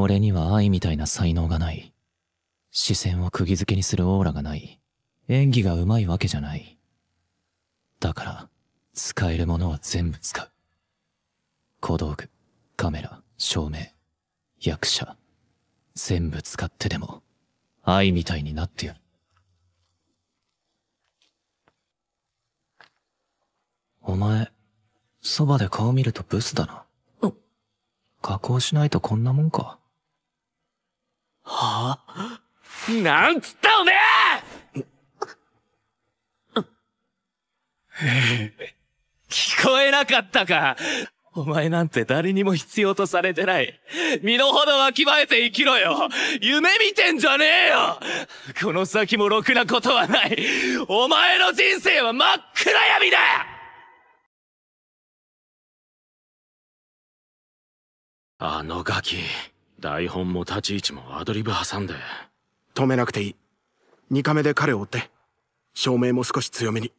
俺には愛みたいな才能がない。視線を釘付けにするオーラがない。演技が上手いわけじゃない。だから、使えるものは全部使う。小道具、カメラ、照明、役者、全部使ってでも、愛みたいになってやる。お前、そばで顔見るとブスだな。加工しないとこんなもんか。はあ、なんつったおめえ聞こえなかったかお前なんて誰にも必要とされてない。身の程わきまえて生きろよ夢見てんじゃねえよこの先もろくなことはないお前の人生は真っ暗闇だあのガキ。台本も立ち位置もアドリブ挟んで止めなくていい2カメで彼を追って照明も少し強めに